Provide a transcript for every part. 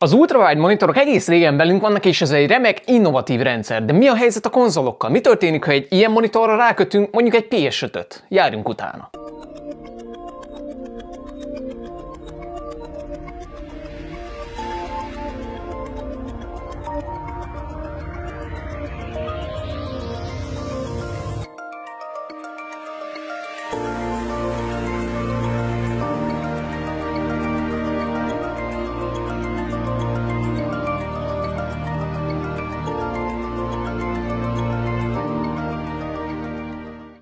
Az ultrawide monitorok egész régen belünk vannak, és ez egy remek, innovatív rendszer. De mi a helyzet a konzolokkal? Mi történik, ha egy ilyen monitorra rákötünk mondjuk egy PS5-öt? Járjunk utána.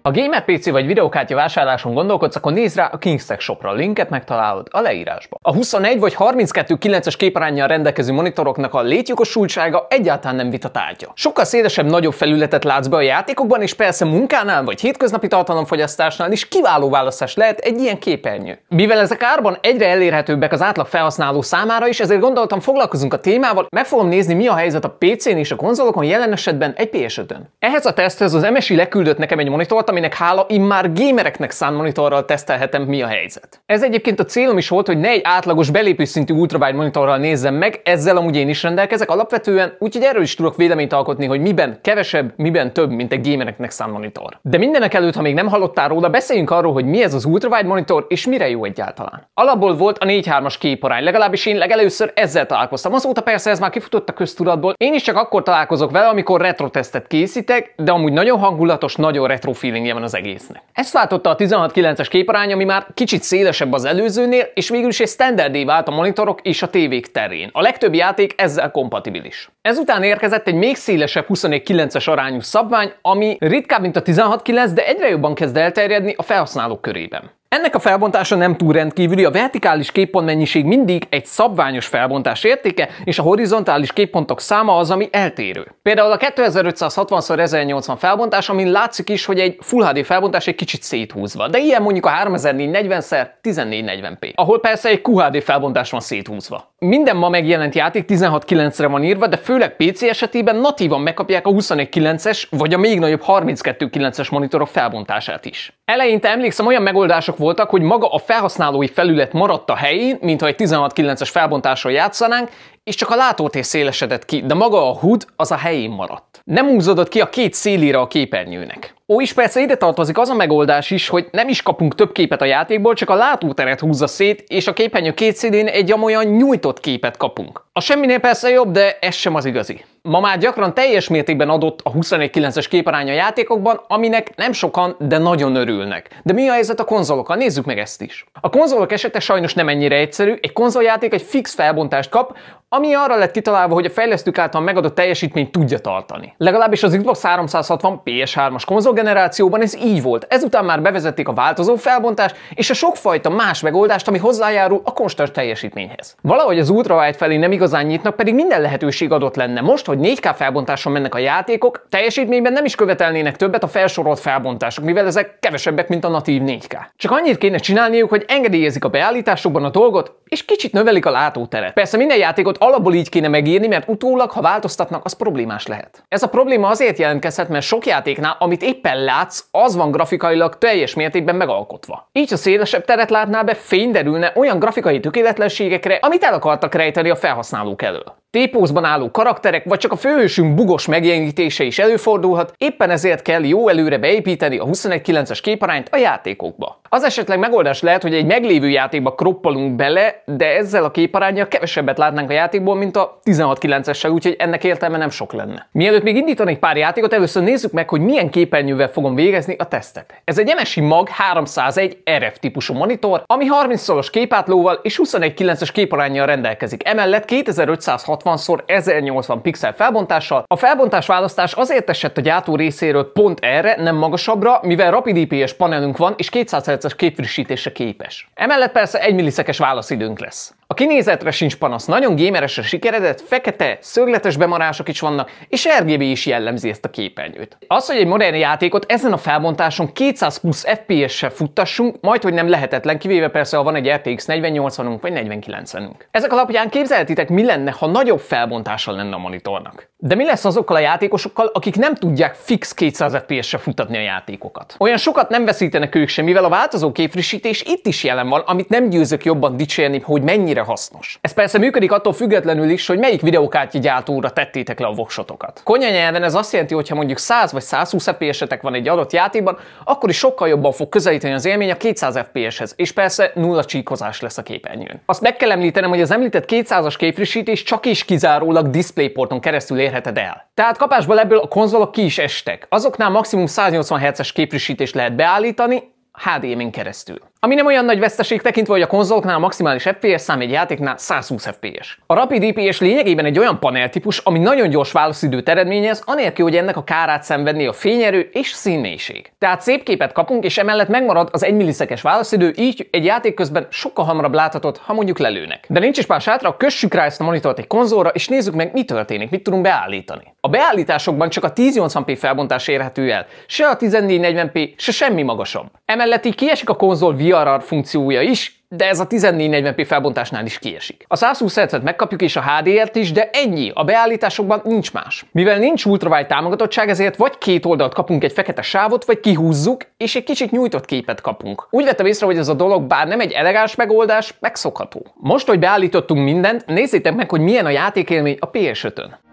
Ha gamer PC vagy videokártya vásárláson gondolkodsz, akkor nézd rá a Kingstack shopra, linket megtalálod a leírásban. A 21 vagy 32 9 es képarányjal rendelkező monitoroknak a létjogosultsága egyáltalán nem vita tárgya. Sokkal szélesebb, nagyobb felületet látsz be a játékokban, és persze munkánál vagy hétköznapi tartalomfogyasztásnál is kiváló választás lehet egy ilyen képernyő. Mivel ezek árban egyre elérhetőbbek az átlag felhasználó számára is, ezért gondoltam foglalkozunk a témával, meg fogom nézni mi a helyzet a PC-n és a konzolokon, jelen esetben egy PS5-ön. Ehhez a teszthez az MSI leküldött nekem egy monitort, aminek hála immár gémereknek szám monitorral tesztelhetem, mi a helyzet. Ez egyébként a célom is volt, hogy ne egy átlagos belépőszintű ultrawide monitorral nézzem meg, ezzel amúgy én is rendelkezek alapvetően, úgyhogy erről is tudok véleményt alkotni, hogy miben kevesebb, miben több, mint egy gémereknek szám monitor. De mindenek előtt, ha még nem hallottál róla, beszéljünk arról, hogy mi ez az ultrawide monitor és mire jó egyáltalán. Alapból volt a 4-3-as képarány, legalábbis én legelőször ezzel találkoztam. Azóta persze ez már kifutott a köztudatból. Én is csak akkor találkozok vele, amikor retro tesztet készítek, de amúgy nagyon hangulatos, nagyon retro feeling marketingje van az egésznek. Ezt váltotta a 169 es képarány, ami már kicsit szélesebb az előzőnél, és végül is egy standardé vált a monitorok és a tévék terén. A legtöbb játék ezzel kompatibilis. Ezután érkezett egy még szélesebb 249 es arányú szabvány, ami ritkább, mint a 16.9, de egyre jobban kezd elterjedni a felhasználók körében. Ennek a felbontása nem túl rendkívüli, a vertikális képpont mennyiség mindig egy szabványos felbontás értéke, és a horizontális képpontok száma az, ami eltérő. Például a 2560x1080 felbontás, amin látszik is, hogy egy Full HD felbontás egy kicsit széthúzva, de ilyen mondjuk a 3440x1440p, ahol persze egy QHD felbontás van széthúzva. Minden ma megjelent játék 16.9-re van írva, de főleg PC esetében natívan megkapják a 21.9-es vagy a még nagyobb 32.9-es monitorok felbontását is. Eleinte emlékszem olyan megoldások voltak, hogy maga a felhasználói felület maradt a helyén, mintha egy 16.9-es felbontással játszanánk, és csak a látótér szélesedett ki, de maga a hood az a helyén maradt. Nem húzódott ki a két szélire a képernyőnek. Ó, és persze ide tartozik az a megoldás is, hogy nem is kapunk több képet a játékból, csak a látóteret húzza szét, és a képernyő két szélén egy amolyan nyújtott képet kapunk. A semminél persze jobb, de ez sem az igazi. Ma már gyakran teljes mértékben adott a 249 es képarány a játékokban, aminek nem sokan, de nagyon örülnek. De mi a helyzet a konzolokkal? Nézzük meg ezt is. A konzolok esete sajnos nem ennyire egyszerű, egy konzoljáték egy fix felbontást kap, ami arra lett kitalálva, hogy a fejlesztők által megadott teljesítményt tudja tartani. Legalábbis az Xbox 360 PS3-as konzol generációban ez így volt. Ezután már bevezették a változó felbontást és a sokfajta más megoldást, ami hozzájárul a konstant teljesítményhez. Valahogy az ultrawide felé nem igaz igazán nyitnak, pedig minden lehetőség adott lenne. Most, hogy 4K felbontáson mennek a játékok, teljesítményben nem is követelnének többet a felsorolt felbontások, mivel ezek kevesebbek, mint a natív 4K. Csak annyit kéne csinálniuk, hogy engedélyezik a beállításokban a dolgot, és kicsit növelik a látóteret. Persze minden játékot alapból így kéne megírni, mert utólag, ha változtatnak, az problémás lehet. Ez a probléma azért jelentkezhet, mert sok játéknál, amit éppen látsz, az van grafikailag teljes mértékben megalkotva. Így, a szélesebb teret látná be, fény derülne olyan grafikai tökéletlenségekre, amit el akartak rejteni a felhasználók használók elől. Tépózban álló karakterek, vagy csak a főhősünk bugos megjelenítése is előfordulhat, éppen ezért kell jó előre beépíteni a 21.9-es képarányt a játékokba. Az esetleg megoldás lehet, hogy egy meglévő játékba kroppalunk bele, de ezzel a képarányja kevesebbet látnánk a játékból, mint a 16.9-essel, úgyhogy ennek értelme nem sok lenne. Mielőtt még indítanék pár játékot, először nézzük meg, hogy milyen képernyővel fogom végezni a tesztet. Ez egy MSI Mag 301 RF típusú monitor, ami 30 szoros képátlóval és 21.9-es képarányjal rendelkezik. Emellett 2560 1080 x 1080 pixel felbontással. A felbontás választás azért esett a gyártó részéről pont erre, nem magasabbra, mivel rapid IPS panelünk van és 200 Hz-es képfrissítésre képes. Emellett persze 1 milliszekes válaszidőnk lesz. A kinézetre sincs panasz, nagyon gémeresre sikeredett, fekete, szögletes bemarások is vannak, és RGB is jellemzi ezt a képernyőt. Az, hogy egy modern játékot ezen a felbontáson 200 plusz FPS-sel futtassunk, majd hogy nem lehetetlen, kivéve persze, ha van egy RTX 4080-unk vagy 4090 unk Ezek alapján képzelhetitek, mi lenne, ha nagyobb felbontással lenne a monitornak. De mi lesz azokkal a játékosokkal, akik nem tudják fix 200 FPS-re futtatni a játékokat? Olyan sokat nem veszítenek ők sem, mivel a változó képfrissítés itt is jelen van, amit nem győzök jobban dicsérni, hogy mennyi mennyire hasznos. Ez persze működik attól függetlenül is, hogy melyik videókártya gyártóra tettétek le a voksotokat. Konya nyelven ez azt jelenti, hogy ha mondjuk 100 vagy 120 FPS-etek van egy adott játékban, akkor is sokkal jobban fog közelíteni az élmény a 200 FPS-hez, és persze nulla csíkozás lesz a képernyőn. Azt meg kell említenem, hogy az említett 200-as képfrissítés csak is kizárólag DisplayPorton keresztül érheted el. Tehát kapásból ebből a konzolok ki is estek. Azoknál maximum 180 Hz-es képfrissítést lehet beállítani, HDMI-n keresztül. Ami nem olyan nagy veszteség tekintve, hogy a konzoloknál a maximális FPS szám egy játéknál 120 FPS. A Rapid IPS lényegében egy olyan paneltípus, ami nagyon gyors válaszidőt eredményez, anélkül, hogy ennek a kárát szenvedné a fényerő és színmélység. Tehát szép képet kapunk, és emellett megmarad az 1 millisekes válaszidő, így egy játék közben sokkal hamarabb láthatod, ha mondjuk lelőnek. De nincs is más sátra, kössük rá ezt a monitort egy konzolra, és nézzük meg, mi történik, mit tudunk beállítani. A beállításokban csak a 1080p felbontás érhető el, se a 1440p, se semmi magasabb. Emellett így kiesik a konzol vr funkciója is, de ez a 1440p felbontásnál is kiesik. A 120 Hz-et megkapjuk és a HDR-t is, de ennyi, a beállításokban nincs más. Mivel nincs ultrawide támogatottság, ezért vagy két oldalt kapunk egy fekete sávot, vagy kihúzzuk, és egy kicsit nyújtott képet kapunk. Úgy vettem észre, hogy ez a dolog bár nem egy elegáns megoldás, megszokható. Most, hogy beállítottunk mindent, nézzétek meg, hogy milyen a játékélmény a PS5-ön.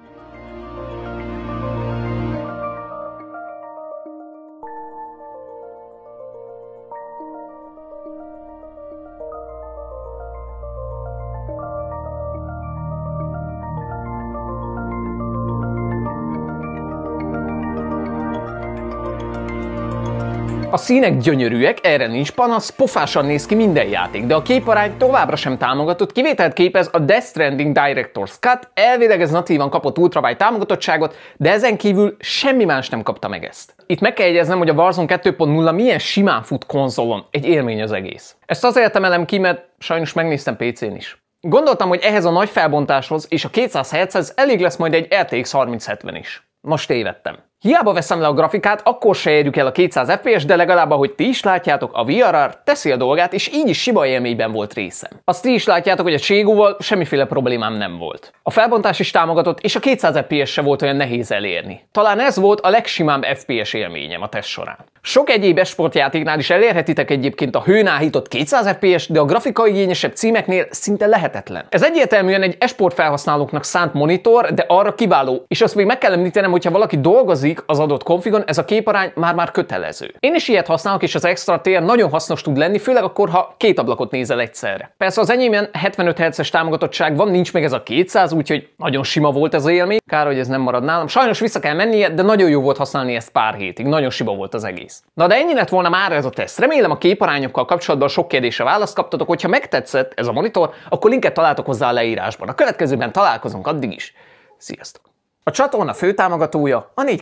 A színek gyönyörűek, erre nincs panasz, pofásan néz ki minden játék, de a képarány továbbra sem támogatott, kivételt képez a Death Stranding Director's Cut, elvileg ez natívan kapott ultrawide támogatottságot, de ezen kívül semmi más nem kapta meg ezt. Itt meg kell jegyeznem, hogy a Warzone 2.0 milyen simán fut konzolon, egy élmény az egész. Ezt azért emelem ki, mert sajnos megnéztem PC-n is. Gondoltam, hogy ehhez a nagy felbontáshoz és a 200 Hz-hez elég lesz majd egy RTX 3070 is. Most tévedtem. Hiába veszem le a grafikát, akkor se érjük el a 200 fps, de legalább ahogy ti is látjátok, a VRR teszi a dolgát, és így is sima élményben volt részem. Azt ti is látjátok, hogy a Cségóval semmiféle problémám nem volt. A felbontás is támogatott, és a 200 fps se volt olyan nehéz elérni. Talán ez volt a legsimább FPS élményem a test során. Sok egyéb esportjátéknál is elérhetitek egyébként a hőnáhított 200 fps, de a grafikai igényesebb címeknél szinte lehetetlen. Ez egyértelműen egy esport felhasználóknak szánt monitor, de arra kiváló, és azt még meg kell említenem, hogyha valaki dolgozik, működik az adott konfigon, ez a képarány már-már kötelező. Én is ilyet használok, és az extra tér nagyon hasznos tud lenni, főleg akkor, ha két ablakot nézel egyszerre. Persze az enyémben 75 Hz-es támogatottság van, nincs meg ez a 200, úgyhogy nagyon sima volt ez az élmény. Kár, hogy ez nem marad nálam. Sajnos vissza kell mennie, de nagyon jó volt használni ezt pár hétig. Nagyon sima volt az egész. Na de ennyi lett volna már ez a teszt. Remélem a képarányokkal kapcsolatban sok kérdésre választ kaptatok. Hogyha megtetszett ez a monitor, akkor linket találtok hozzá a leírásban. A következőben találkozunk addig is. Sziasztok! A csatorna főtámogatója a 4